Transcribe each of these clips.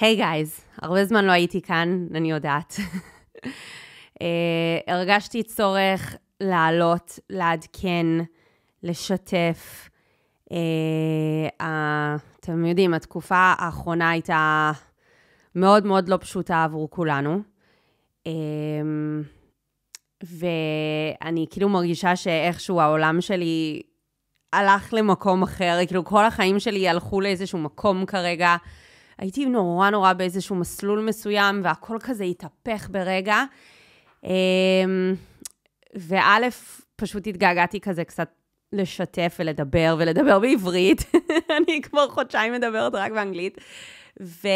היי hey גייז, הרבה זמן לא הייתי כאן, אני יודעת. uh, הרגשתי צורך לעלות, לעדכן, לשתף. Uh, uh, אתם יודעים, התקופה האחרונה הייתה מאוד מאוד לא פשוטה עבור כולנו. Uh, ואני כאילו מרגישה שאיכשהו העולם שלי הלך למקום אחר, כאילו כל החיים שלי הלכו לאיזשהו מקום כרגע. הייתי נורא נורא באיזשהו מסלול מסוים, והכל כזה התהפך ברגע. אמ, וא', פשוט התגעגעתי כזה קצת לשתף ולדבר, ולדבר בעברית. אני כבר חודשיים מדברת רק באנגלית. ו...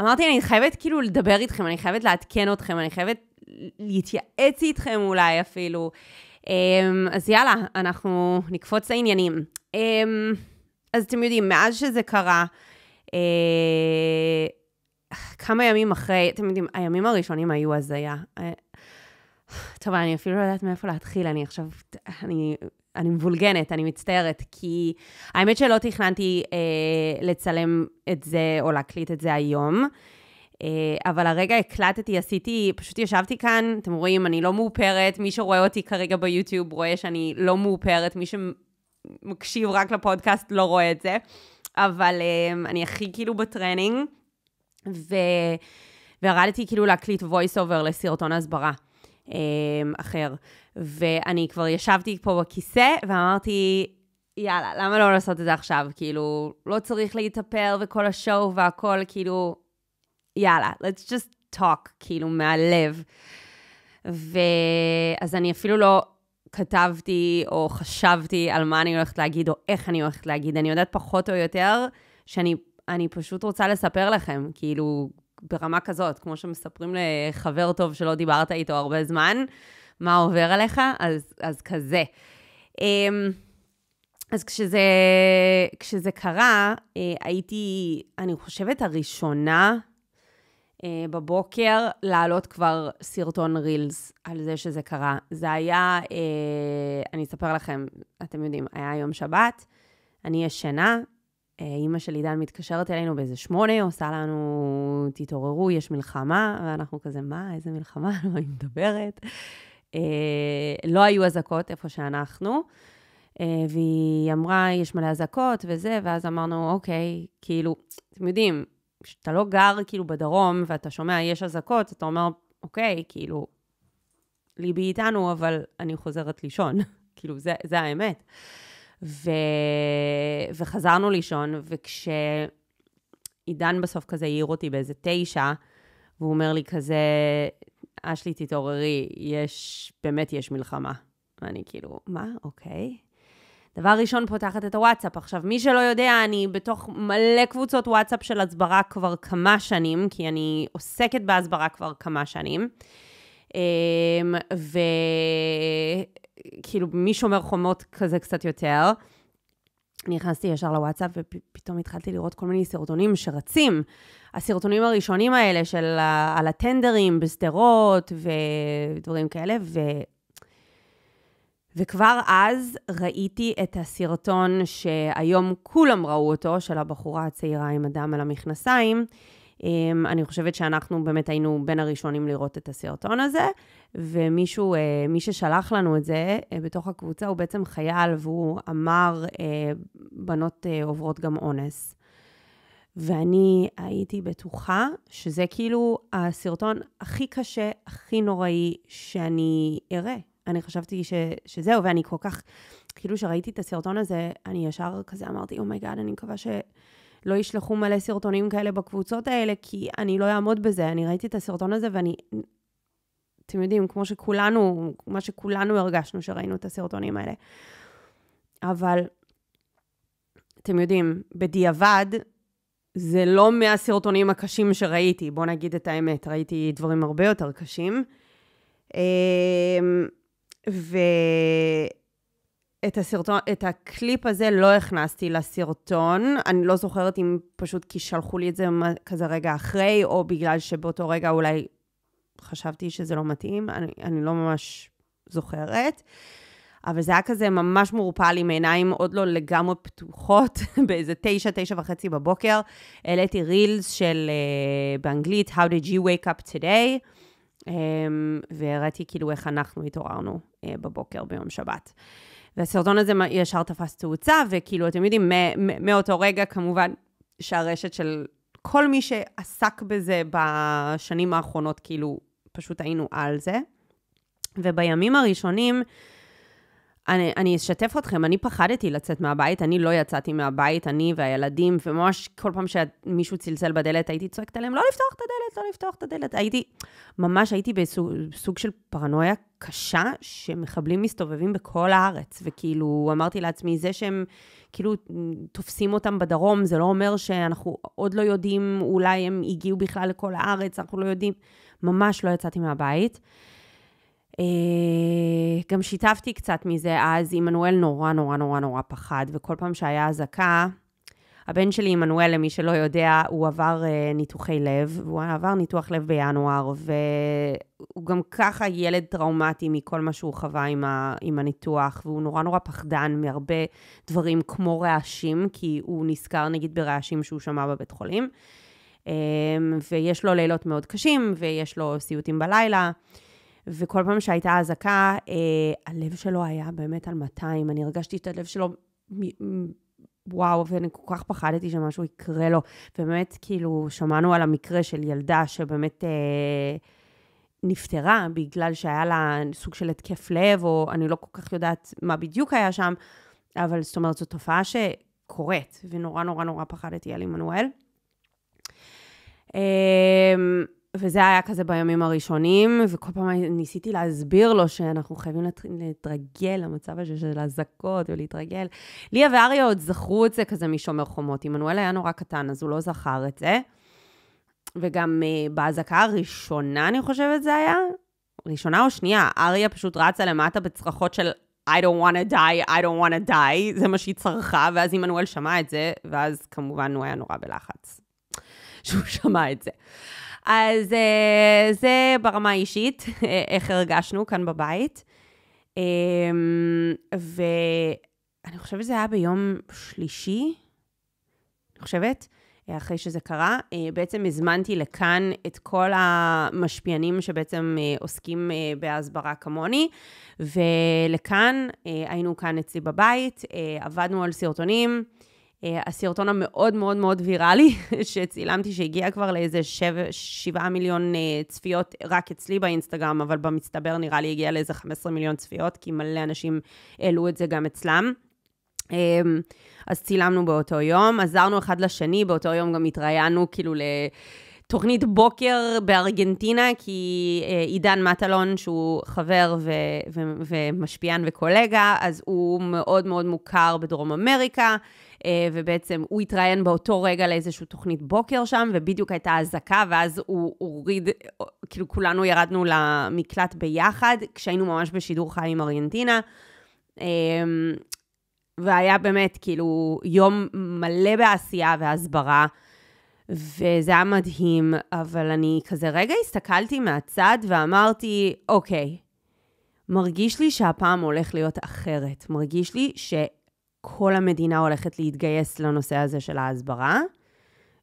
אמרתי, אני חייבת כאילו לדבר איתכם, אני חייבת לעדכן אתכם, אני חייבת להתייעץ איתכם אולי אפילו. אמ, אז יאללה, אנחנו נקפוץ לעניינים. אמ, אז אתם יודעים, מאז שזה קרה, אה, כמה ימים אחרי, אתם יודעים, הימים הראשונים היו הזיה. אה, טוב, אני אפילו לא יודעת מאיפה להתחיל, אני עכשיו, אני, אני מבולגנת, אני מצטערת, כי האמת שלא תכננתי אה, לצלם את זה או להקליט את זה היום. אה, אבל הרגע הקלטתי, עשיתי, פשוט ישבתי כאן, אתם רואים, אני לא מאופרת, מי שרואה אותי כרגע ביוטיוב רואה שאני לא מאופרת, מי ש... מקשיב רק לפודקאסט לא רואה את זה, אבל אמ, אני הכי כאילו בטרנינג, ו... וירדתי כאילו להקליט voice over לסרטון הסברה אמ, אחר. ואני כבר ישבתי פה בכיסא ואמרתי, יאללה, למה לא לעשות את זה עכשיו? כאילו, לא צריך להתאפר וכל השואו והכל, כאילו, יאללה, let's just talk, כאילו, מהלב. ואז אני אפילו לא כתבתי או חשבתי על מה אני הולכת להגיד או איך אני הולכת להגיד. אני יודעת פחות או יותר שאני פשוט רוצה לספר לכם, כאילו, ברמה כזאת, כמו שמספרים לחבר טוב שלא דיברת איתו הרבה זמן, מה עובר עליך, אז, אז כזה. אמ, אז כשזה, כשזה קרה, אה, הייתי, אני חושבת, הראשונה אה, בבוקר להעלות כבר סרטון רילס על זה שזה קרה. זה היה, אה, אני אספר לכם, אתם יודעים, היה יום שבת, אני ישנה, אה, אימא של עידן מתקשרת אלינו באיזה שמונה, עושה לנו, תתעוררו, יש מלחמה, ואנחנו כזה, מה, איזה מלחמה, על לא, מה היא מדברת? לא היו אזעקות איפה שאנחנו. והיא אמרה, יש מלא אזעקות וזה, ואז אמרנו, אוקיי, כאילו, אתם יודעים, כשאתה לא גר כאילו בדרום ואתה שומע יש אזעקות, אתה אומר, אוקיי, כאילו, ליבי איתנו, אבל אני חוזרת לישון. כאילו, זה, זה האמת. ו... וחזרנו לישון, וכשעידן בסוף כזה העיר אותי באיזה תשע, והוא אומר לי כזה, אשלי, תתעוררי, יש, באמת יש מלחמה. ואני כאילו, מה? אוקיי. דבר ראשון, פותחת את הוואטסאפ. עכשיו, מי שלא יודע, אני בתוך מלא קבוצות וואטסאפ של הסברה כבר כמה שנים, כי אני עוסקת בהסברה כבר כמה שנים. אמ, וכאילו, מי שומר חומות כזה קצת יותר. נכנסתי ישר לוואטסאפ ופתאום התחלתי לראות כל מיני סרטונים שרצים. הסרטונים הראשונים האלה של ה... על הטנדרים בשדרות ודברים כאלה, ו... וכבר אז ראיתי את הסרטון שהיום כולם ראו אותו, של הבחורה הצעירה עם הדם על המכנסיים. אמ, אני חושבת שאנחנו באמת היינו בין הראשונים לראות את הסרטון הזה, ומישהו, אה, מי ששלח לנו את זה אה, בתוך הקבוצה הוא בעצם חייל, והוא אמר, אה, בנות עוברות גם אונס. ואני הייתי בטוחה שזה כאילו הסרטון הכי קשה, הכי נוראי שאני אראה. אני חשבתי ש, שזהו, ואני כל כך, כאילו שראיתי את הסרטון הזה, אני ישר כזה אמרתי, אומייגאד, oh אני מקווה שלא ישלחו מלא סרטונים כאלה בקבוצות האלה, כי אני לא אעמוד בזה. אני ראיתי את הסרטון הזה ואני, אתם יודעים, כמו שכולנו, מה שכולנו הרגשנו שראינו את הסרטונים האלה. אבל, אתם יודעים, בדיעבד, זה לא מהסרטונים הקשים שראיתי, בואו נגיד את האמת, ראיתי דברים הרבה יותר קשים. אמ, ואת הסרטון, את הקליפ הזה לא הכנסתי לסרטון. אני לא זוכרת אם פשוט כי שלחו לי את זה כזה רגע אחרי, או בגלל שבאותו רגע אולי חשבתי שזה לא מתאים, אני, אני לא ממש זוכרת. אבל זה היה כזה ממש מעורפל עם עיניים עוד לא לגמרי פתוחות, באיזה תשע, תשע וחצי בבוקר. העליתי רילס של uh, באנגלית, How did you wake up today? אמ, והראיתי כאילו איך אנחנו התעוררנו אה, בבוקר ביום שבת. והסרטון הזה ישר תפס תאוצה, וכאילו, אתם יודעים, מאותו רגע כמובן שהרשת של כל מי שעסק בזה בשנים האחרונות, כאילו, פשוט היינו על זה. ובימים הראשונים, אני, אני אשתף אתכם, אני פחדתי לצאת מהבית, אני לא יצאתי מהבית, אני והילדים, וממש כל פעם שמישהו צלצל בדלת, הייתי צועקת עליהם, לא לפתוח את הדלת, לא לפתוח את הדלת. הייתי, ממש הייתי בסוג של פרנויה קשה, שמחבלים מסתובבים בכל הארץ, וכאילו, אמרתי לעצמי, זה שהם כאילו תופסים אותם בדרום, זה לא אומר שאנחנו עוד לא יודעים, אולי הם הגיעו בכלל לכל הארץ, אנחנו לא יודעים. ממש לא יצאתי מהבית. אה, גם שיתפתי קצת מזה אז, עמנואל נורא נורא נורא נורא פחד, וכל פעם שהיה אזעקה, הבן שלי עמנואל, למי שלא יודע, הוא עבר uh, ניתוחי לב, והוא עבר ניתוח לב בינואר, והוא גם ככה ילד טראומטי מכל מה שהוא חווה עם, ה, עם הניתוח, והוא נורא נורא פחדן מהרבה דברים כמו רעשים, כי הוא נזכר נגיד ברעשים שהוא שמע בבית חולים, um, ויש לו לילות מאוד קשים, ויש לו סיוטים בלילה. וכל פעם שהייתה אזעקה, אה, הלב שלו היה באמת על 200. אני הרגשתי את הלב שלו, מ- מ- וואו, ואני כל כך פחדתי שמשהו יקרה לו. באמת, כאילו, שמענו על המקרה של ילדה שבאמת... אה, נפטרה בגלל שהיה לה סוג של התקף לב, או אני לא כל כך יודעת מה בדיוק היה שם, אבל זאת אומרת, זו תופעה שקורית, ונורא נורא נורא פחדתי על עמנואל. אה, וזה היה כזה בימים הראשונים, וכל פעם ניסיתי להסביר לו שאנחנו חייבים להתרגל למצב הזה של אזעקות ולהתרגל. ליה ואריה עוד זכרו את זה כזה משומר חומות. עמנואל היה נורא קטן, אז הוא לא זכר את זה. וגם uh, אה, באזעקה הראשונה, אני חושבת זה היה, ראשונה או שנייה, אריה פשוט רצה למטה בצרחות של I don't want to die, I don't want to die, זה מה שהיא צרחה, ואז עמנואל שמע את זה, ואז כמובן הוא היה נורא בלחץ שהוא שמע את זה. אז uh, זה ברמה האישית, אה, איך הרגשנו כאן בבית. Um, ואני חושבת שזה היה ביום שלישי, אני חושבת, אה, אחרי שזה קרה. Uh, בעצם הזמנתי לכאן את כל המשפיענים שבעצם uh, עוסקים uh, בהסברה כמוני, ולכאן, uh, היינו כאן אצלי בבית, uh, עבדנו על סרטונים. אה, הסרטון המאוד מאוד מאוד ויראלי שצילמתי, שהגיע כבר לאיזה שבע, שבעה מיליון אה, צפיות רק אצלי באינסטגרם, אבל במצטבר נראה לי הגיע לאיזה 15 מיליון צפיות, כי מלא אנשים העלו את זה גם אצלם. אמ, אז צילמנו באותו יום, עזרנו אחד לשני, באותו יום גם התראיינו כאילו ל... תוכנית בוקר בארגנטינה, כי אה, עידן מטלון, שהוא חבר ו- ו- ומשפיען וקולגה, אז הוא מאוד מאוד מוכר בדרום אמריקה, אה, ובעצם הוא התראיין באותו רגע לאיזושהי תוכנית בוקר שם, ובדיוק הייתה אזעקה, ואז הוא הוריד, כאילו כולנו ירדנו למקלט ביחד, כשהיינו ממש בשידור חי עם ארגנטינה. אה, והיה באמת כאילו יום מלא בעשייה והסברה, וזה היה מדהים, אבל אני כזה רגע הסתכלתי מהצד ואמרתי, אוקיי, מרגיש לי שהפעם הולך להיות אחרת. מרגיש לי ש... כל המדינה הולכת להתגייס לנושא הזה של ההסברה,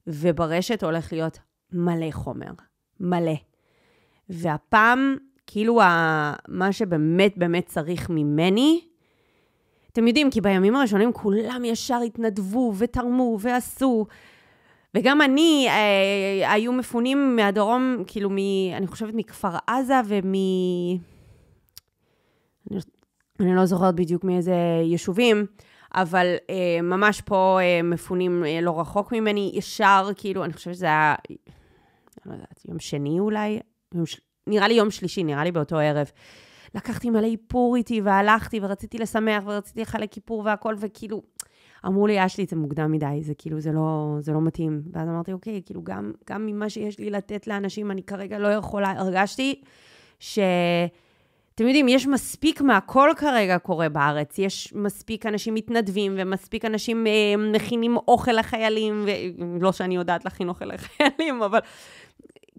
וברשת הולך להיות מלא חומר, מלא. והפעם, כאילו, ה... מה שבאמת באמת צריך ממני, אתם יודעים, כי בימים הראשונים כולם ישר התנדבו ותרמו ועשו, וגם אני, אה, היו מפונים מהדרום, כאילו, מ, אני חושבת מכפר עזה ומ... אני, אני לא זוכרת בדיוק מאיזה יישובים, אבל אה, ממש פה אה, מפונים אה, לא רחוק ממני, ישר, כאילו, אני חושבת שזה היה, לא יודעת, יום שני אולי? יום ש... נראה לי יום שלישי, נראה לי באותו ערב. לקחתי מלא איפור איתי, והלכתי, ורציתי לשמח, ורציתי לחלק איפור והכל, וכאילו, אמרו לי, אשלי, זה מוקדם מדי, זה כאילו, זה לא, זה לא מתאים. ואז אמרתי, אוקיי, כאילו, גם, גם ממה שיש לי לתת לאנשים, אני כרגע לא יכולה, הרגשתי ש... אתם יודעים, יש מספיק מהכל כרגע קורה בארץ. יש מספיק אנשים מתנדבים, ומספיק אנשים אה, מכינים אוכל לחיילים, ולא שאני יודעת להכין אוכל לחיילים, אבל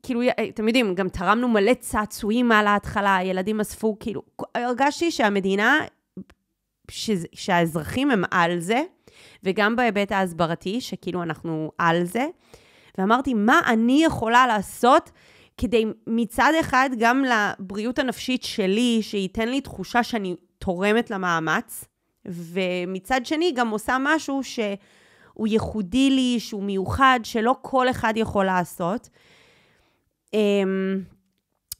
כאילו, אה, אתם יודעים, גם תרמנו מלא צעצועים על ההתחלה, הילדים אספו, כאילו, הרגשתי שהמדינה, ש, שהאזרחים הם על זה, וגם בהיבט ההסברתי, שכאילו אנחנו על זה. ואמרתי, מה אני יכולה לעשות כדי מצד אחד גם לבריאות הנפשית שלי, שייתן לי תחושה שאני תורמת למאמץ, ומצד שני גם עושה משהו שהוא ייחודי לי, שהוא מיוחד, שלא כל אחד יכול לעשות. אמ,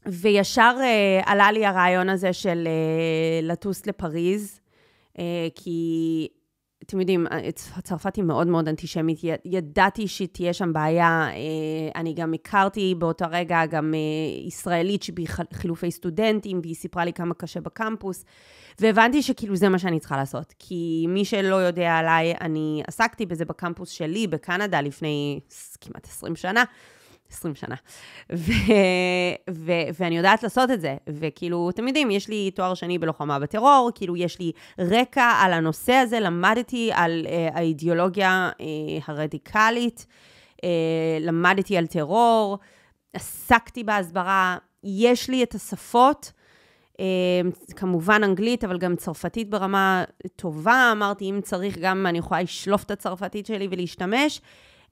וישר אה, עלה לי הרעיון הזה של אה, לטוס לפריז, אה, כי אתם יודעים, אה, צרפת היא מאוד מאוד אנטישמית, ידעתי שתהיה שם בעיה, אה, אני גם הכרתי באותו רגע גם אה, ישראלית שבחילופי סטודנטים, והיא סיפרה לי כמה קשה בקמפוס, והבנתי שכאילו זה מה שאני צריכה לעשות, כי מי שלא יודע עליי, אני עסקתי בזה בקמפוס שלי בקנדה לפני כמעט 20 שנה. 20 שנה. ו, ו, ואני יודעת לעשות את זה. וכאילו, אתם יודעים, יש לי תואר שני בלוחמה בטרור, כאילו, יש לי רקע על הנושא הזה, למדתי על uh, האידיאולוגיה uh, הרדיקלית, uh, למדתי על טרור, עסקתי בהסברה, יש לי את השפות. כמובן אנגלית, אבל גם צרפתית ברמה טובה. אמרתי, אם צריך, גם אני יכולה לשלוף את הצרפתית שלי ולהשתמש.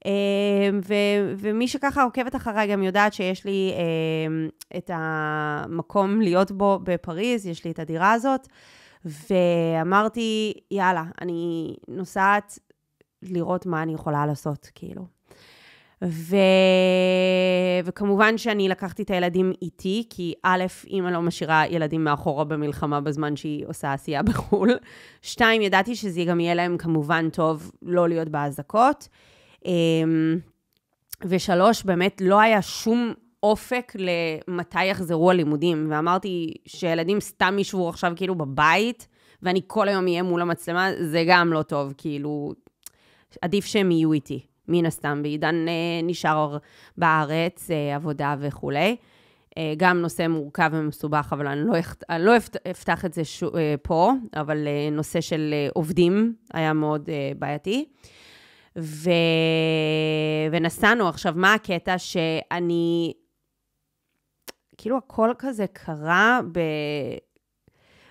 אמ, ו- ומי שככה עוקבת אחריי גם יודעת שיש לי אמ, את המקום להיות בו בפריז, יש לי את הדירה הזאת, ואמרתי, יאללה, אני נוסעת לראות מה אני יכולה לעשות, כאילו. ו... וכמובן שאני לקחתי את הילדים איתי, כי א', אימא לא משאירה ילדים מאחורה במלחמה בזמן שהיא עושה עשייה בחו"ל. שתיים, ידעתי שזה גם יהיה להם כמובן טוב לא להיות באזעקות. אמ, ושלוש, באמת לא היה שום אופק למתי יחזרו הלימודים. ואמרתי שילדים סתם ישבו עכשיו כאילו בבית, ואני כל היום אהיה מול המצלמה, זה גם לא טוב, כאילו, עדיף שהם יהיו איתי, מן הסתם, בעידן אה, נשאר בארץ, אה, עבודה וכולי. אה, גם נושא מורכב ומסובך, אבל אני לא, אכת, אני לא אפת, אפתח את זה ש, פה, אבל נושא של עובדים היה מאוד בעייתי. ו... ונסענו. עכשיו, מה הקטע שאני... כאילו הכל כזה קרה ב...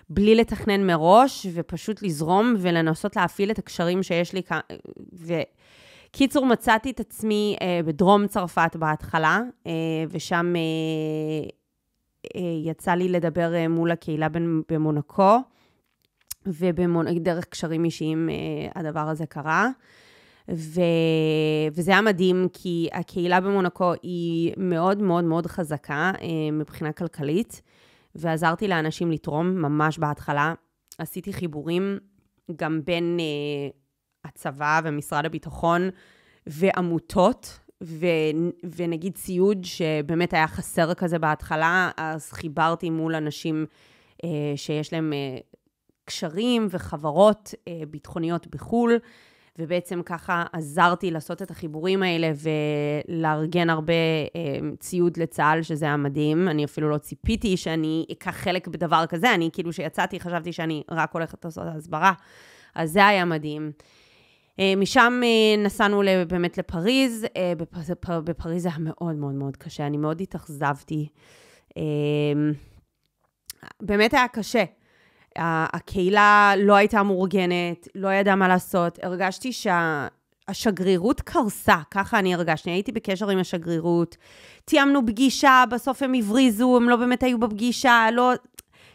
בלי לתכנן מראש, ופשוט לזרום ולנסות להפעיל את הקשרים שיש לי כאן. וקיצור, מצאתי את עצמי אה, בדרום צרפת בהתחלה, אה, ושם אה, אה, יצא לי לדבר אה, מול הקהילה במונקו, ודרך קשרים אישיים אה, הדבר הזה קרה. אה, ו... וזה היה מדהים, כי הקהילה במונקו היא מאוד מאוד מאוד חזקה אה, מבחינה כלכלית, ועזרתי לאנשים לתרום ממש בהתחלה. עשיתי חיבורים גם בין אה, הצבא ומשרד הביטחון ועמותות, ו, ונגיד ציוד שבאמת היה חסר כזה בהתחלה, אז חיברתי מול אנשים אה, שיש להם אה, קשרים וחברות אה, ביטחוניות בחו"ל. ובעצם ככה עזרתי לעשות את החיבורים האלה ולארגן הרבה אה, ציוד לצה"ל, שזה היה מדהים. אני אפילו לא ציפיתי שאני אקח חלק בדבר כזה, אני כאילו שיצאתי, חשבתי שאני רק הולכת לעשות הסברה. אז זה היה מדהים. אה, משם אה, נסענו באמת לפריז, אה, בפר, בפריז היה מאוד מאוד מאוד קשה, אני מאוד התאכזבתי. אה, באמת היה קשה, הקהילה לא הייתה מאורגנת, לא ידעה מה לעשות. הרגשתי שהשגרירות שה... קרסה, ככה אני הרגשתי. הייתי בקשר עם השגרירות, תיאמנו פגישה, בסוף הם הבריזו, הם לא באמת היו בפגישה, לא...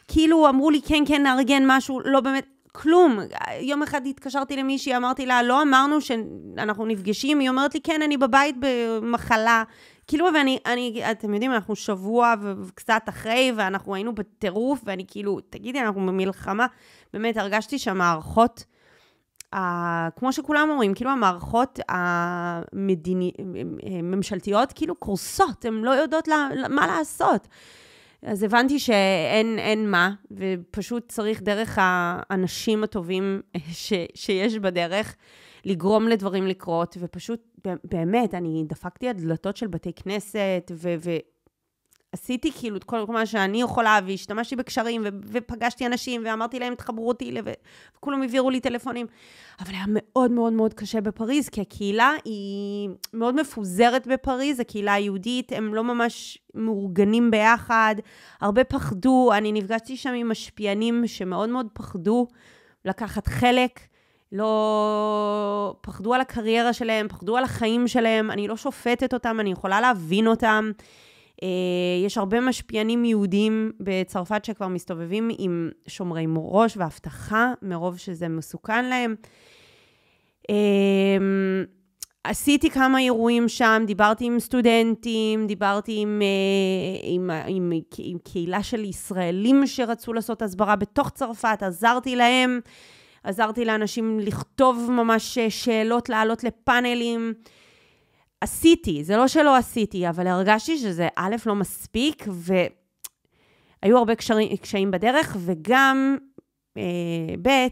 כאילו אמרו לי, כן, כן, נארגן משהו, לא באמת, כלום. יום אחד התקשרתי למישהי, אמרתי לה, לא אמרנו שאנחנו נפגשים? היא אומרת לי, כן, אני בבית במחלה, כאילו, ואני, אני, אתם יודעים, אנחנו שבוע וקצת אחרי, ואנחנו היינו בטירוף, ואני כאילו, תגידי, אנחנו במלחמה. באמת, הרגשתי שהמערכות, ה, כמו שכולם אומרים, כאילו המערכות הממשלתיות כאילו קורסות, הן לא יודעות לה, מה לעשות. אז הבנתי שאין אין מה, ופשוט צריך דרך האנשים הטובים אה, ש, שיש בדרך לגרום לדברים לקרות, ופשוט באמת, אני דפקתי על דלתות של בתי כנסת, ו... ו... עשיתי כאילו את כל מה שאני יכולה, והשתמשתי בקשרים, ו- ופגשתי אנשים, ואמרתי להם, תחברו אותי, ו- וכולם העבירו לי טלפונים. אבל היה מאוד מאוד מאוד קשה בפריז, כי הקהילה היא מאוד מפוזרת בפריז, הקהילה היהודית, הם לא ממש מאורגנים ביחד, הרבה פחדו, אני נפגשתי שם עם משפיענים שמאוד מאוד פחדו לקחת חלק. לא... פחדו על הקריירה שלהם, פחדו על החיים שלהם, אני לא שופטת אותם, אני יכולה להבין אותם. אה, יש הרבה משפיענים יהודים בצרפת שכבר מסתובבים עם שומרי ראש ואבטחה, מרוב שזה מסוכן להם. אמ, עשיתי כמה אירועים שם, דיברתי עם סטודנטים, דיברתי עם, אה, עם, עם, עם קהילה של ישראלים שרצו לעשות הסברה בתוך צרפת, עזרתי להם. עזרתי לאנשים לכתוב ממש אה, שאלות, לעלות לפאנלים. עשיתי, זה לא שלא עשיתי, אבל הרגשתי שזה א', לא מספיק, והיו הרבה קשרים, קשיים בדרך, וגם אה, ב', אה,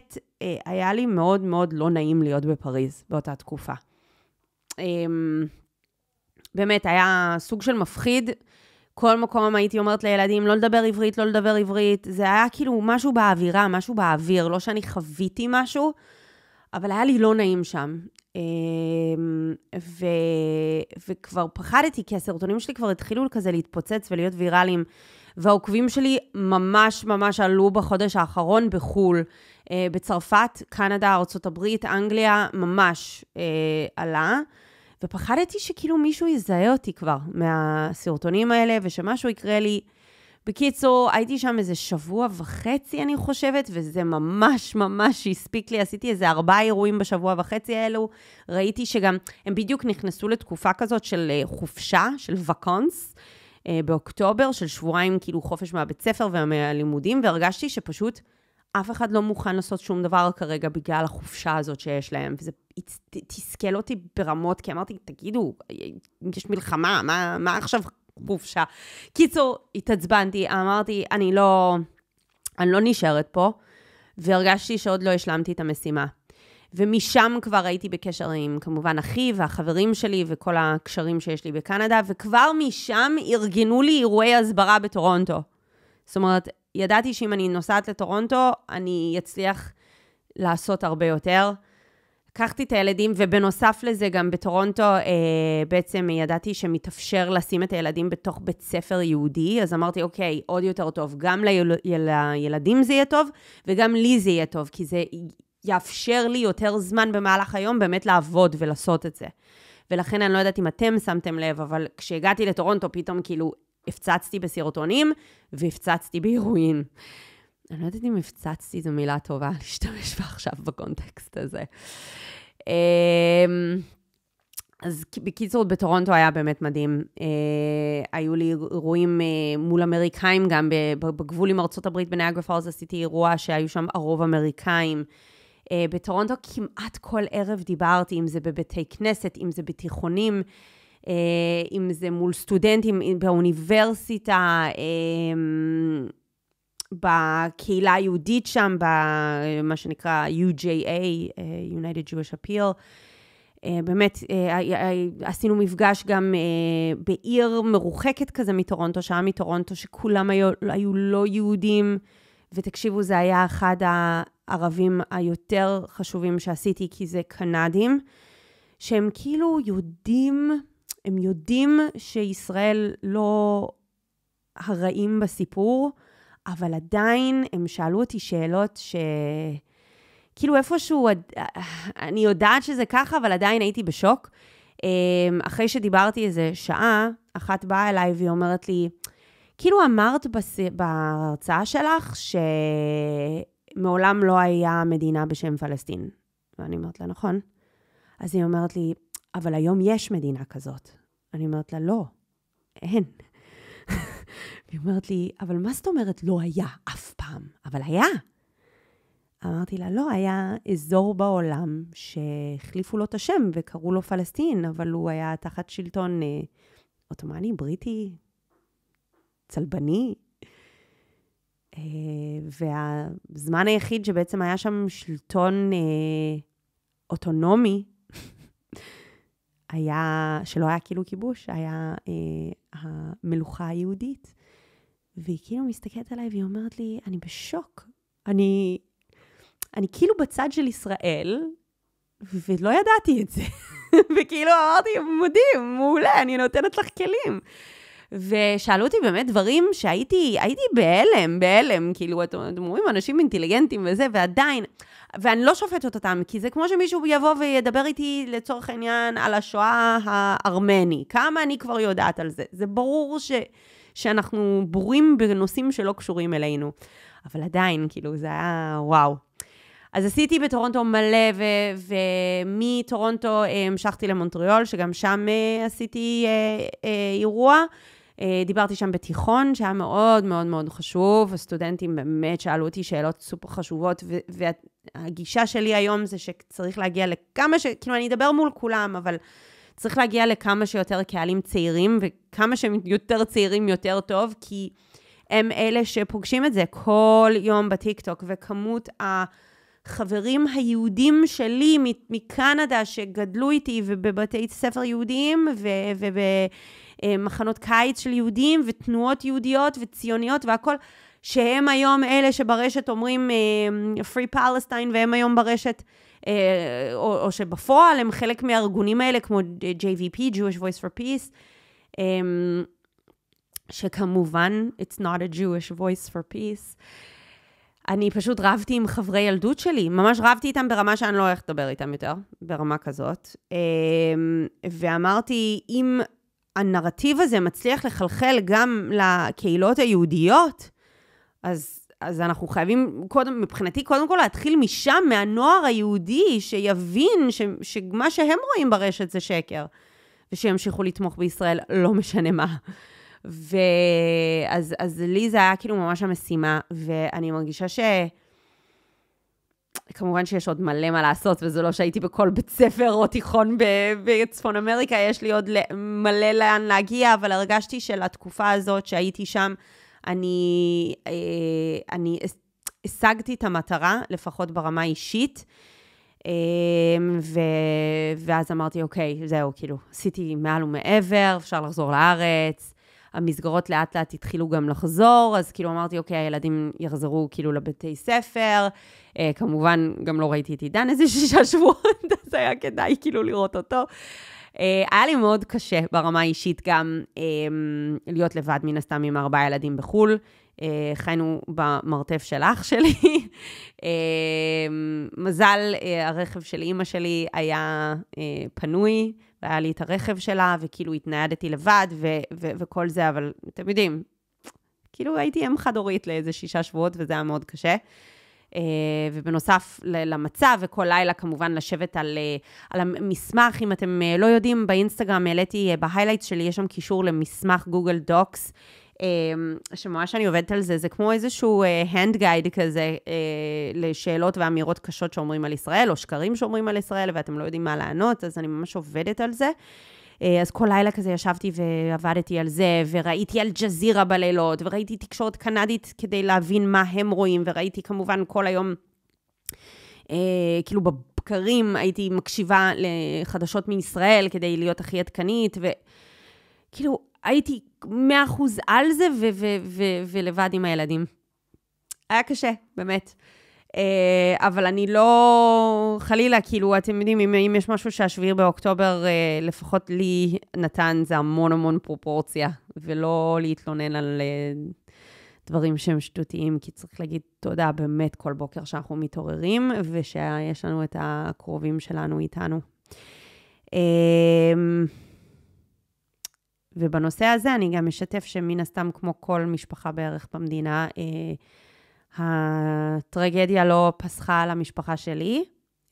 היה לי מאוד מאוד לא נעים להיות בפריז באותה תקופה. אה, באמת, היה סוג של מפחיד. כל מקום הייתי אומרת לילדים, לא לדבר עברית, לא לדבר עברית. זה היה כאילו משהו באווירה, משהו באוויר. לא שאני חוויתי משהו, אבל היה לי לא נעים שם. אמ, ו... וכבר פחדתי, כי הסרטונים שלי כבר התחילו כזה להתפוצץ ולהיות ויראליים. והעוקבים שלי ממש ממש עלו בחודש האחרון בחו"ל. אה, בצרפת, קנדה, ארה"ב, אנגליה, ממש אה, עלה. ופחדתי שכאילו מישהו יזהה אותי כבר מהסרטונים האלה, ושמשהו יקרה לי. בקיצור, הייתי שם איזה שבוע וחצי, אני חושבת, וזה ממש ממש הספיק לי. עשיתי איזה ארבעה אירועים בשבוע וחצי האלו. ראיתי שגם, הם בדיוק נכנסו לתקופה כזאת של אה, חופשה, של וקונס, אה, באוקטובר, של שבועיים כאילו חופש מהבית ספר ומהלימודים, והרגשתי שפשוט... אף אחד לא מוכן לעשות שום דבר כרגע בגלל החופשה הזאת שיש להם, וזה תסכל אותי ברמות, כי אמרתי, תגידו, יש מלחמה, מה, מה עכשיו חופשה? קיצור, התעצבנתי, אמרתי, אני לא, אני לא נשארת פה, והרגשתי שעוד לא השלמתי את המשימה. ומשם כבר הייתי בקשר עם כמובן אחי והחברים שלי וכל הקשרים שיש לי בקנדה, וכבר משם ארגנו לי אירועי הסברה בטורונטו. זאת אומרת, ידעתי שאם אני נוסעת לטורונטו, אני אצליח לעשות הרבה יותר. לקחתי את הילדים, ובנוסף לזה, גם בטורונטו אה, בעצם ידעתי שמתאפשר לשים את הילדים בתוך בית ספר יהודי, אז אמרתי, אוקיי, עוד יותר טוב, גם ליל... לילדים זה יהיה טוב, וגם לי זה יהיה טוב, כי זה יאפשר לי יותר זמן במהלך היום באמת לעבוד ולעשות את זה. ולכן אני לא יודעת אם אתם שמתם לב, אבל כשהגעתי לטורונטו, פתאום כאילו הפצצתי בסרטונים והפצצתי בהירואין. אני לא יודעת אם הפצצתי זו מילה טובה להשתמש בה עכשיו בקונטקסט הזה. אמ, אז בקיצור, בטורונטו היה באמת מדהים. אה, היו לי אירועים אה, מול אמריקאים גם, בגבול עם ארה"ב בניאגרה פאוז עשיתי אירוע שהיו שם הרוב אמריקאים. אה, בטורונטו כמעט כל ערב דיברתי, אם זה בבתי כנסת, אם זה בתיכונים. אה, אה, אם זה מול סטודנטים אה, באוניברסיטה, אה, בקהילה היהודית שם, במה שנקרא UJA, United Jewish Appeal. באמת, עשינו מפגש גם בעיר מרוחקת כזה מטורונטו, שהיה מטורונטו, שכולם היו, היו לא יהודים, ותקשיבו, זה היה אחד הערבים היותר חשובים שעשיתי, כי זה קנדים, שהם כאילו יודעים... הם יודעים שישראל לא הרעים בסיפור, אבל עדיין הם שאלו אותי שאלות ש... כאילו איפשהו, אה, אני יודעת שזה ככה, אבל עדיין הייתי בשוק. אמ, אחרי שדיברתי איזה שעה, אחת באה אליי והיא אומרת לי, כאילו אמרת בס... בהרצאה שלך שמעולם לא היה מדינה בשם פלסטין. ואני אומרת לה, נכון. אז היא אומרת לי, אבל היום יש מדינה כזאת. אני אומרת לה, לא, אין. והיא אומרת לי, אבל מה זאת אומרת לא היה אף פעם? אבל היה. אמרתי לה, לא, היה אזור בעולם שהחליפו לו את השם וקראו לו פלסטין, אבל הוא היה תחת שלטון אה, בריטי, צלבני. אה, והזמן היחיד שבעצם היה שם שלטון אה, אוטונומי היה, שלא היה כאילו כיבוש, היה אה, המלוכה היהודית. והיא כאילו מסתכלת עליי והיא אומרת לי, אני בשוק. אני, אני כאילו בצד של ישראל, ולא ידעתי את זה. וכאילו אמרתי, מדהים, מעולה, אני נותנת לך כלים. ושאלו אותי באמת דברים שהייתי הייתי בהלם, בהלם, כאילו, אתם, אתם אומרים, אנשים אינטליגנטים וזה, ועדיין, ואני לא שופטת אותם, כי זה כמו שמישהו יבוא וידבר איתי לצורך העניין על השואה הארמני. כמה אני כבר יודעת על זה? זה ברור ש, שאנחנו בורים בנושאים שלא קשורים אלינו. אבל עדיין, כאילו, זה היה וואו. אז עשיתי בטורונטו מלא, ו- ומטורונטו אה, המשכתי למונטריאול, שגם שם אה, עשיתי אה, אה, אירוע. אה, דיברתי שם בתיכון, שהיה מאוד מאוד מאוד חשוב, הסטודנטים באמת שאלו אותי שאלות סופר חשובות, והגישה שלי היום זה שצריך להגיע לכמה ש... כאילו, אני אדבר מול כולם, אבל צריך להגיע לכמה שיותר קהלים צעירים, וכמה שהם יותר צעירים יותר טוב, כי הם אלה שפוגשים את זה כל יום בטיקטוק, וכמות ה... חברים היהודים שלי מקנדה שגדלו איתי ובבתי ספר יהודיים ו- אה, מחנות קיץ של יהודים ותנועות יהודיות וציוניות והכל, שהם היום אלה שברשת אומרים אה, Free Palestine והם היום ברשת, אה, או, או שבפועל הם חלק מהארגונים האלה כמו JVP, Jewish Voice for Peace. אמ, שכמובן, it's not a Jewish voice for peace. אני פשוט רבתי עם חברי ילדות שלי, ממש רבתי איתם ברמה שאני לא הולכת לדבר איתם יותר, ברמה כזאת. אמ, ואמרתי, אם הנרטיב הזה מצליח לחלחל גם לקהילות היהודיות, אז, אז אנחנו חייבים, קודם, מבחינתי, קודם כל להתחיל משם, מהנוער היהודי, שיבין ש, שמה שהם רואים ברשת זה שקר, ושימשיכו לתמוך בישראל, לא משנה מה. ואז לי זה היה כאילו ממש המשימה, ואני מרגישה ש... כמובן שיש עוד מלא מה לעשות, וזה לא שהייתי בכל בית ספר או תיכון בצפון אמריקה, יש לי עוד מלא לאן להגיע, אבל הרגשתי שלתקופה הזאת שהייתי שם, אני, אה, אני השגתי את המטרה, לפחות ברמה האישית. אה, ו... ואז אמרתי, אוקיי, זהו, כאילו, עשיתי מעל ומעבר, אפשר לחזור לארץ. המסגרות לאט לאט התחילו גם לחזור, אז כאילו אמרתי, אוקיי, הילדים יחזרו כאילו לבתי ספר. אה, כמובן, גם לא ראיתי את עידן איזה שישה שבועות, אז היה כדאי כאילו לראות אותו. אה, היה לי מאוד קשה ברמה האישית גם אה, להיות לבד, מן הסתם, עם ארבעה ילדים בחו"ל. אה, חיינו במרתף של אח שלי. מזל, הרכב של אימא שלי היה פנוי, והיה לי את הרכב שלה, וכאילו התניידתי לבד ו- ו- וכל זה, אבל אתם יודעים, כאילו הייתי אם חד-הורית לאיזה שישה שבועות, וזה היה מאוד קשה. אה, ובנוסף למצב, וכל לילה כמובן לשבת על, אה, על המסמך. אם אתם אה, לא יודעים, באינסטגרם העליתי בהיילייט שלי, יש שם קישור למסמך גוגל דוקס. שממש שאני עובדת על זה, זה כמו איזשהו הנד גייד כזה לשאלות ואמירות קשות שאומרים על ישראל, או שקרים שאומרים על ישראל, ואתם לא יודעים מה לענות, אז אני ממש עובדת על זה. אה, אז כל לילה כזה ישבתי ועבדתי על זה, וראיתי אל-ג'זירה בלילות, וראיתי תקשורת קנדית כדי להבין מה הם רואים, וראיתי כמובן כל היום, אה, כאילו בבקרים הייתי מקשיבה לחדשות מישראל כדי להיות הכי עדכנית, וכאילו הייתי מאה אחוז על זה, ו- ו- ו- ולבד עם הילדים. היה קשה, באמת. אה, אבל אני לא, חלילה, כאילו, אתם יודעים, אם, אם יש משהו שהשביעי באוקטובר, אה, לפחות לי נתן, זה המון המון פרופורציה, ולא להתלונן על אה, דברים שהם שטותיים, כי צריך להגיד תודה באמת כל בוקר שאנחנו מתעוררים, ושיש לנו את הקרובים שלנו איתנו. אמ, ובנושא הזה אני גם אשתף שמן הסתם, כמו כל משפחה בערך במדינה, הטרגדיה לא פסחה על המשפחה שלי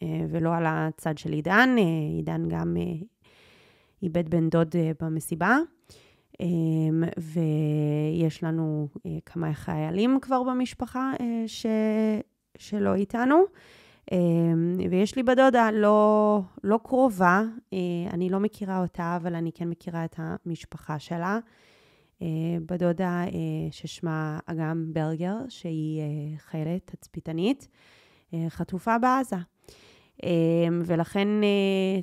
אה, ולא על הצד של עידן. אה, עידן גם אה, איבד בן דוד במסיבה. ויש לנו כמה חיילים כבר במשפחה ש... שלא איתנו. ויש לי בדודה לא, לא קרובה, אני לא מכירה אותה, אבל אני כן מכירה את המשפחה שלה. אה, בדודה אה, ששמה אגם ברגר, שהיא אה, חיילת תצפיתנית, חטופה בעזה. ולכן,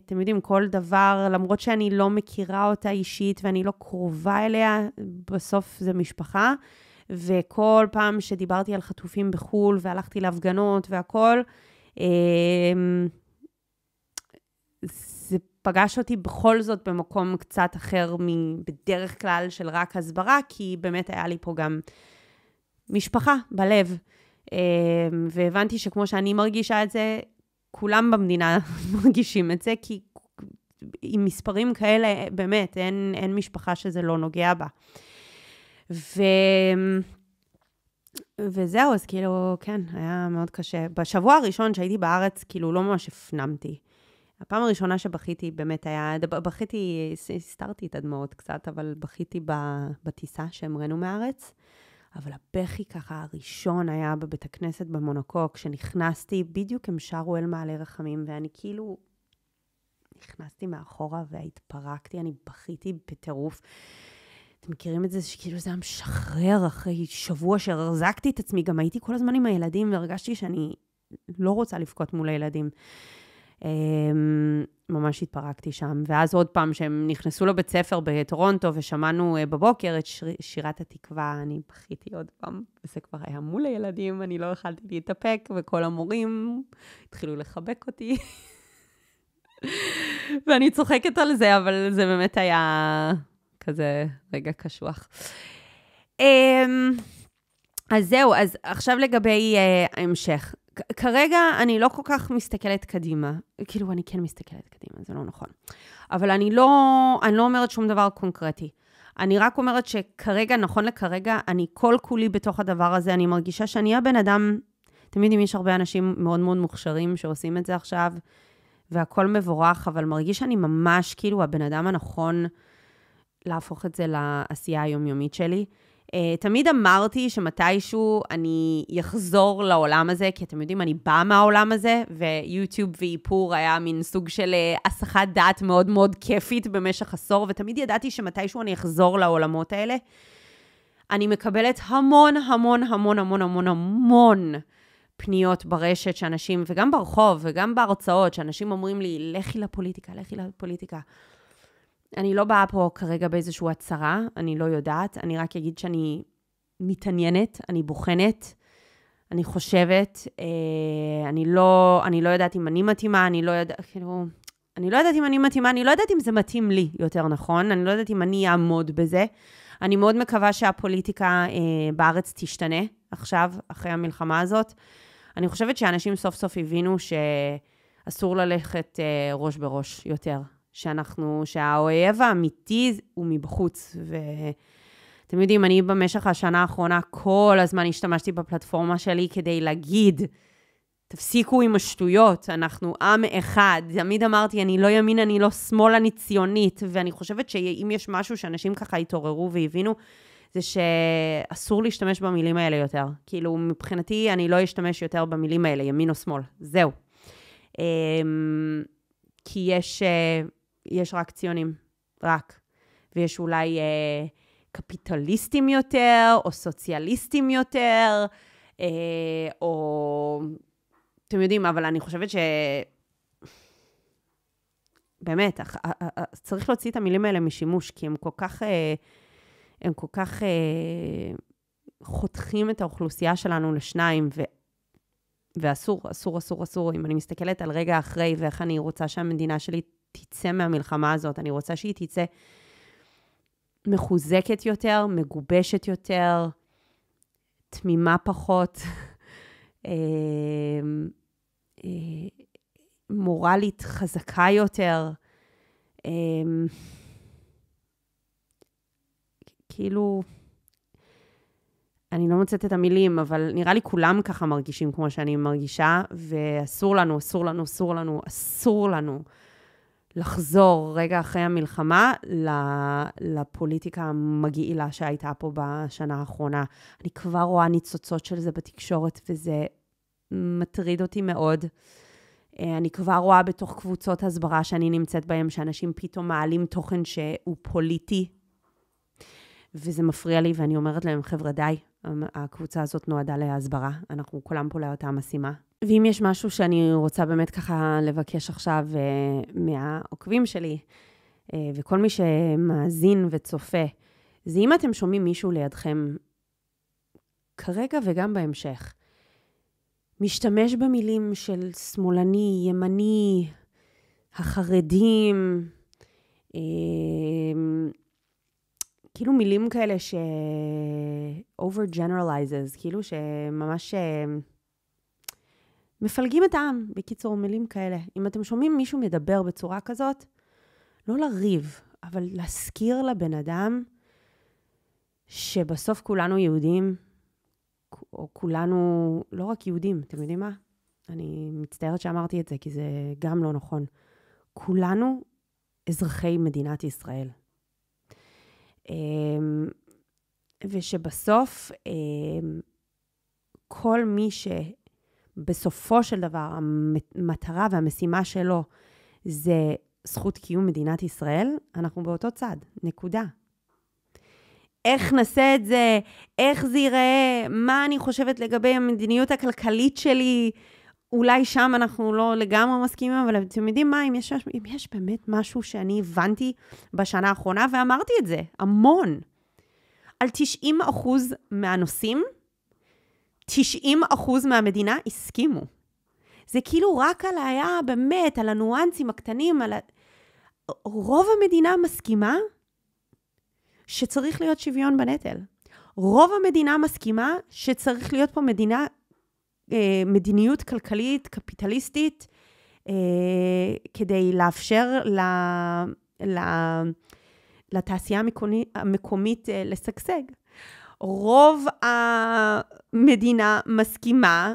אתם יודעים, כל דבר, למרות שאני לא מכירה אותה אישית ואני לא קרובה אליה, בסוף זה משפחה. וכל פעם שדיברתי על חטופים בחו"ל והלכתי להפגנות והכול, זה פגש אותי בכל זאת במקום קצת אחר מבדרך כלל של רק הסברה, כי באמת היה לי פה גם משפחה בלב. אמ, והבנתי שכמו שאני מרגישה את זה, כולם במדינה מרגישים את זה, כי עם מספרים כאלה, באמת, אין, אין משפחה שזה לא נוגע בה. ו... וזהו, אז כאילו, כן, היה מאוד קשה. בשבוע הראשון שהייתי בארץ, כאילו, לא ממש הפנמתי. הפעם הראשונה שבכיתי באמת היה, בכיתי, הסתרתי את הדמעות קצת, אבל בכיתי בטיסה שהמרנו מהארץ. אבל הבכי ככה הראשון היה בבית הכנסת במונקו, כשנכנסתי, בדיוק הם שרו אל מעלה רחמים, ואני כאילו נכנסתי מאחורה והתפרקתי, אני בכיתי בטירוף. אתם מכירים את זה שכאילו זה היה משחרר אחרי שבוע שהרזקתי את עצמי, גם הייתי כל הזמן עם הילדים והרגשתי שאני לא רוצה לבכות מול הילדים. אמ, ממש התפרקתי שם. ואז עוד פעם, שהם נכנסו לבית ספר בטורונטו ושמענו אה, בבוקר את שיר, שירת התקווה, אני בכיתי עוד פעם, וזה כבר היה מול הילדים, אני לא יכלתי להתאפק, וכל המורים התחילו לחבק אותי. ואני צוחקת על זה, אבל זה באמת היה כזה רגע קשוח. אמ, אז זהו, אז עכשיו לגבי אה, ההמשך. כרגע אני לא כל כך מסתכלת קדימה. כאילו, אני כן מסתכלת קדימה, זה לא נכון. אבל אני לא, אני לא אומרת שום דבר קונקרטי. אני רק אומרת שכרגע, נכון לכרגע, אני כל-כולי בתוך הדבר הזה. אני מרגישה שאני הבן אדם... תמיד אם יש הרבה אנשים מאוד מאוד מוכשרים שעושים את זה עכשיו, והכול מבורך, אבל מרגיש שאני ממש כאילו הבן אדם הנכון להפוך את זה לעשייה היומיומית שלי. אה, תמיד אמרתי שמתישהו אני אחזור לעולם הזה, כי אתם יודעים, אני באה מהעולם הזה, ויוטיוב ואיפור היה מין סוג של אה, הסחת דעת מאוד מאוד כיפית במשך עשור, ותמיד ידעתי שמתישהו אני אחזור לעולמות האלה. אני מקבלת המון, המון, המון, המון, המון, המון פניות ברשת שאנשים, וגם ברחוב וגם בהרצאות, שאנשים אומרים לי, לכי לפוליטיקה, לכי לפוליטיקה. אני לא באה פה כרגע באיזושהי הצהרה, אני לא יודעת, אני רק אגיד שאני מתעניינת, אני בוחנת, אני חושבת, אה, אני, לא, אני לא יודעת אם אני מתאימה, אני לא יודעת, כאילו, אני לא יודעת אם אני מתאימה, אני לא יודעת אם זה מתאים לי, יותר נכון, אני לא יודעת אם אני אעמוד בזה. אני מאוד מקווה שהפוליטיקה אה, בארץ תשתנה עכשיו, אחרי המלחמה הזאת. אני חושבת שאנשים סוף סוף הבינו שאסור ללכת אה, ראש בראש יותר. שאנחנו, שהאויב האמיתי הוא מבחוץ. ואתם יודעים, אני במשך השנה האחרונה כל הזמן השתמשתי בפלטפורמה שלי כדי להגיד, תפסיקו עם השטויות, אנחנו עם אחד. תמיד אמרתי, אני לא ימין, אני לא שמאל, אני ציונית. ואני חושבת שאם יש משהו שאנשים ככה התעוררו והבינו, זה שאסור להשתמש במילים האלה יותר. כאילו, מבחינתי, אני לא אשתמש יותר במילים האלה, ימין או שמאל. זהו. אמ, כי יש אה, יש רק ציונים, רק. ויש אולי אה, קפיטליסטים יותר, או סוציאליסטים יותר, אה, או... אתם יודעים, אבל אני חושבת ש... באמת, אה, אה, אה, צריך להוציא את המילים האלה משימוש, כי הם כל כך, הם כל כך חותכים את האוכלוסייה שלנו לשניים, ו, ואסור, אסור, אסור, אסור. אם אני מסתכלת על רגע אחרי ואיך אני רוצה שהמדינה שלי תצא מהמלחמה הזאת, אני רוצה שהיא תצא מחוזקת יותר, מגובשת יותר, תמימה פחות, אה, אה, מורלית חזקה יותר. אה, כאילו, אני לא מוצאת את המילים, אבל נראה לי כולם ככה מרגישים כמו שאני מרגישה, ואסור לנו, אסור לנו, אסור לנו, אסור לנו, אסור לנו לחזור רגע אחרי המלחמה לפוליטיקה המגעילה שהייתה פה בשנה האחרונה. אני כבר רואה ניצוצות של זה בתקשורת, וזה מטריד אותי מאוד. אה, אני כבר רואה בתוך קבוצות הסברה שאני נמצאת בהן, שאנשים פתאום מעלים תוכן שהוא פוליטי, וזה מפריע לי, ואני אומרת להם, חבר'ה, די, הקבוצה הזאת נועדה להסברה, אנחנו כולם פה לאותה משימה. ואם יש משהו שאני רוצה באמת ככה לבקש עכשיו אה, מהעוקבים שלי, אה, וכל מי שמאזין וצופה, זה אם אתם שומעים מישהו לידכם כרגע וגם בהמשך, משתמש במילים של שמאלני, ימני, החרדים, אה, כאילו מילים כאלה ש... over generalizes, כאילו שממש... אה, מפלגים את העם, בקיצור, מילים כאלה. אם אתם שומעים מישהו מדבר בצורה כזאת, לא לריב, אבל להזכיר לבן אדם שבסוף כולנו יהודים, או כולנו לא רק יהודים, אתם יודעים מה? אני מצטערת שאמרתי את זה, כי זה גם לא נכון. כולנו אזרחי מדינת ישראל. אמ, ושבסוף אמ, כל מי ש... בסופו של דבר, המטרה והמשימה שלו זה זכות קיום מדינת ישראל, אנחנו באותו צד, נקודה. איך נעשה את זה, איך זה ייראה, מה אני חושבת לגבי המדיניות הכלכלית שלי, אולי שם אנחנו לא לגמרי מסכימים, אבל אתם יודעים מה, אם יש, אם יש באמת משהו שאני הבנתי בשנה האחרונה, ואמרתי את זה המון, על 90 מהנושאים, 90 אחוז מהמדינה הסכימו. זה כאילו רק על היה אה, באמת, על הניואנסים הקטנים, על ה... רוב המדינה מסכימה שצריך להיות שוויון בנטל. רוב המדינה מסכימה שצריך להיות פה מדינה, אה, מדיניות כלכלית, קפיטליסטית, אה, כדי לאפשר ל, ל, לתעשייה המקומית, המקומית אה, לשגשג. רוב המדינה מסכימה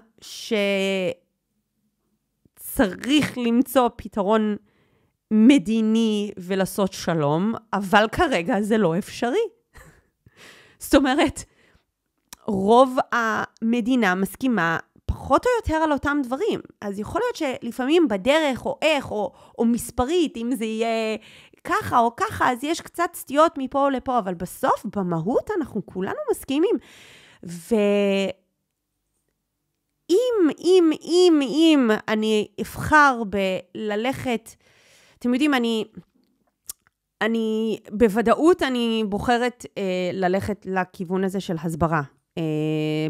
שצריך למצוא פתרון מדיני ולעשות שלום, אבל כרגע זה לא אפשרי. זאת אומרת, רוב המדינה מסכימה פחות או יותר על אותם דברים. אז יכול להיות שלפעמים בדרך, או איך, או, או מספרית, אם זה יהיה ככה או ככה, אז יש קצת סטיות מפה לפה, אבל בסוף, במהות, אנחנו כולנו מסכימים. ו... אם, אם, אם, אם אני אבחר בללכת, אתם יודעים, אני, אני, בוודאות אני בוחרת אה, ללכת לכיוון הזה של הסברה אה,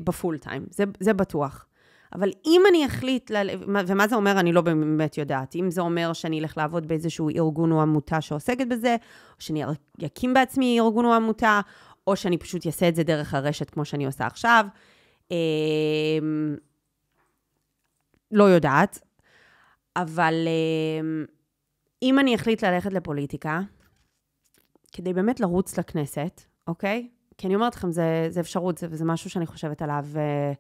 בפול טיים, זה, זה בטוח. אבל אם אני אחליט, ל... ומה זה אומר? אני לא באמת יודעת. אם זה אומר שאני אלך לעבוד באיזשהו ארגון או עמותה שעוסקת בזה, או שאני אקים בעצמי ארגון או עמותה, או שאני פשוט אעשה את זה דרך הרשת כמו שאני עושה עכשיו. אמ, לא יודעת, אבל אמ, אם אני אחליט ללכת לפוליטיקה, כדי באמת לרוץ לכנסת, אוקיי? כי אני אומרת לכם, זה, זה אפשרות, זה, זה משהו שאני חושבת עליו. אה,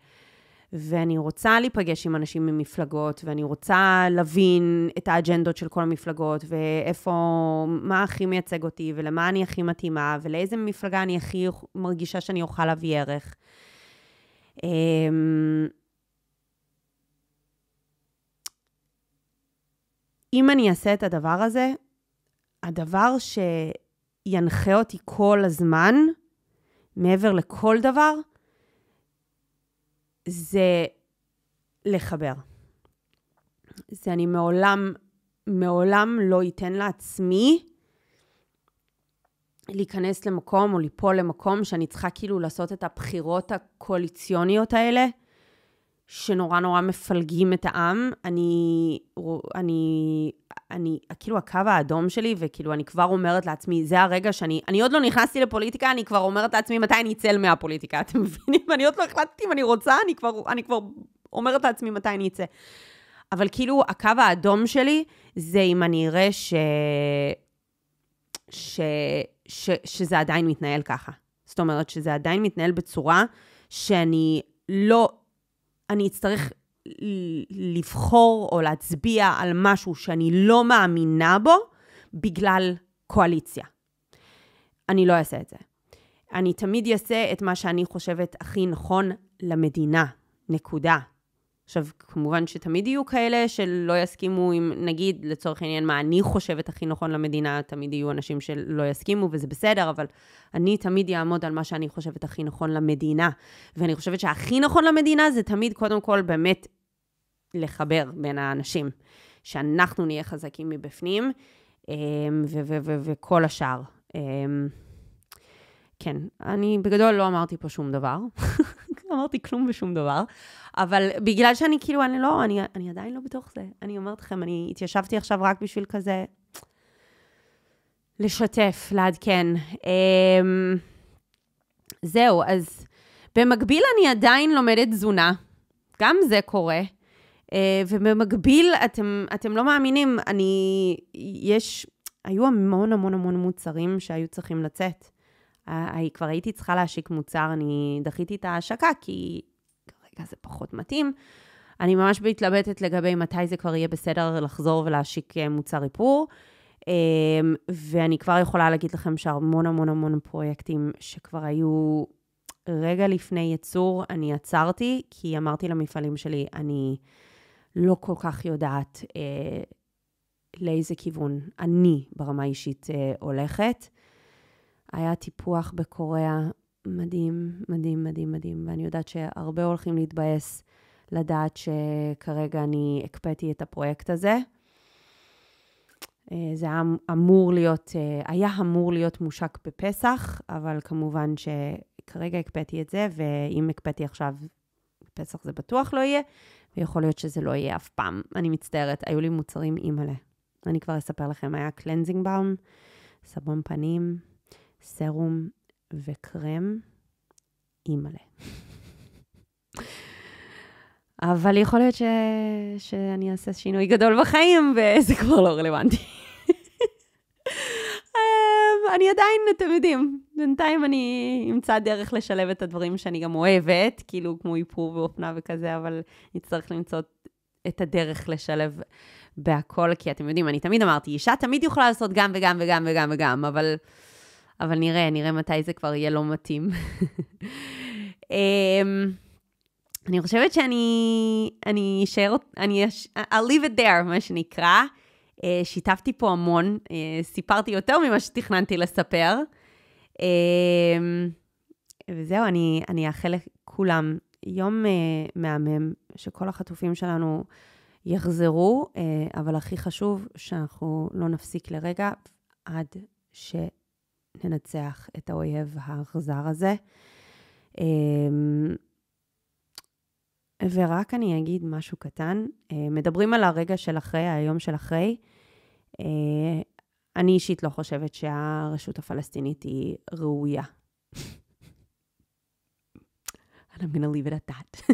ואני רוצה להיפגש עם אנשים ממפלגות, ואני רוצה להבין את האג'נדות של כל המפלגות, ואיפה, מה הכי מייצג אותי, ולמה אני הכי מתאימה, ולאיזה מפלגה אני הכי מרגישה שאני אוכל להביא ערך. אמ, אם אני אעשה את הדבר הזה, הדבר שינחה אותי כל הזמן, מעבר לכל דבר, זה לחבר. זה אני מעולם, מעולם לא אתן לעצמי להיכנס למקום או ליפול למקום שאני צריכה כאילו לעשות את הבחירות הקואליציוניות האלה. שנורא נורא מפלגים את העם. אני, אני, אני, כאילו הקו האדום שלי, וכאילו אני כבר אומרת לעצמי, זה הרגע שאני, אני עוד לא נכנסתי לפוליטיקה, אני כבר אומרת לעצמי מתי אני אצל מהפוליטיקה, אתם מבינים? אני עוד לא החלטתי אם אני רוצה, אני כבר, אני כבר אומרת לעצמי מתי אני אצא. אבל כאילו, הקו האדום שלי זה אם אני אראה ש... ש... ש... שזה עדיין מתנהל ככה. זאת אומרת, שזה עדיין מתנהל בצורה שאני לא אני אצטרך לבחור או להצביע על משהו שאני לא מאמינה בו בגלל קואליציה. אני לא אעשה את זה. אני תמיד אעשה את מה שאני חושבת הכי נכון למדינה. נקודה. עכשיו, כמובן שתמיד יהיו כאלה שלא יסכימו עם, נגיד, לצורך העניין, מה אני חושבת הכי נכון למדינה, תמיד יהיו אנשים שלא יסכימו, וזה בסדר, אבל אני תמיד אעמוד על מה שאני חושבת הכי נכון למדינה. ואני חושבת שהכי נכון למדינה זה תמיד, קודם כל, באמת לחבר בין האנשים. שאנחנו נהיה חזקים מבפנים, אמ, וכל השאר. אמ, כן, אני בגדול לא אמרתי פה שום דבר. לא אמרתי כלום ושום דבר, אבל בגלל שאני כאילו, אני לא, אני, אני עדיין לא בתוך זה. אני אומרת לכם, אני התיישבתי עכשיו רק בשביל כזה לשתף, לעדכן. אמ... זהו, אז במקביל אני עדיין לומדת תזונה, גם זה קורה. Uh, ובמקביל, אתם, אתם לא מאמינים, אני, יש, היו המון המון המון מוצרים שהיו צריכים לצאת. כבר הייתי צריכה להשיק מוצר, אני דחיתי את ההשקה, כי כרגע זה פחות מתאים. אני ממש מתלבטת לגבי מתי זה כבר יהיה בסדר לחזור ולהשיק אה, מוצר איפור. אמ, ואני כבר יכולה להגיד לכם שהמון המון המון פרויקטים שכבר היו רגע לפני ייצור, אני עצרתי, כי אמרתי למפעלים שלי, אני לא כל כך יודעת אה, לאיזה כיוון אני ברמה אישית אה, הולכת. היה טיפוח בקוריאה מדהים, מדהים, מדהים, מדהים, ואני יודעת שהרבה הולכים להתבאס לדעת שכרגע אני הקפאתי את הפרויקט הזה. אה, זה היה אמור להיות, אה, היה אמור להיות מושק בפסח, אבל כמובן שכרגע הקפאתי את זה, ואם הקפאתי עכשיו, פסח זה בטוח לא יהיה, ויכול להיות שזה לא יהיה אף פעם. אני מצטערת, היו לי מוצרים אימא'לה. אני כבר אספר לכם, היה קלנזינג באום, סבון פנים, סרום וקרם, אימא'לה. אבל יכול להיות ש... שאני אעשה שינוי גדול בחיים, וזה כבר לא רלוונטי. אמ, אני עדיין, אתם יודעים, בינתיים אני אמצא דרך לשלב את הדברים שאני גם אוהבת, כאילו כמו איפור ואופנה וכזה, אבל נצטרך למצוא את הדרך לשלב בהכל, כי אתם יודעים, אני תמיד אמרתי, אישה תמיד יכולה לעשות גם וגם וגם וגם וגם, אבל... אבל נראה, נראה מתי זה כבר יהיה לא מתאים. אמ, אני חושבת שאני, אני אשאר, אני אש... I'll leave it there, מה שנקרא. אה, שיתפתי פה המון, אה, סיפרתי יותר ממה שתכננתי לספר. אמ, וזהו, אני, אני אאחל לכולם יום אה, מהמם, שכל החטופים שלנו יחזרו, אבל הכי חשוב, שאנחנו לא נפסיק לרגע עד ש... ננצח את האויב האכזר הזה. אמ, ורק אני אגיד משהו קטן. אה, מדברים על הרגע של אחרי, היום של אחרי. אה, אני אישית לא חושבת שהרשות הפלסטינית היא ראויה. And I'm gonna leave it at that.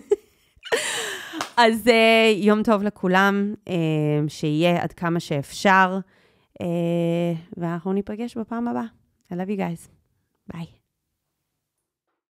אז uh, יום טוב לכולם, uh, שיהיה עד כמה שאפשר, uh, ואנחנו ניפגש בפעם הבאה. I love you guys. Bye.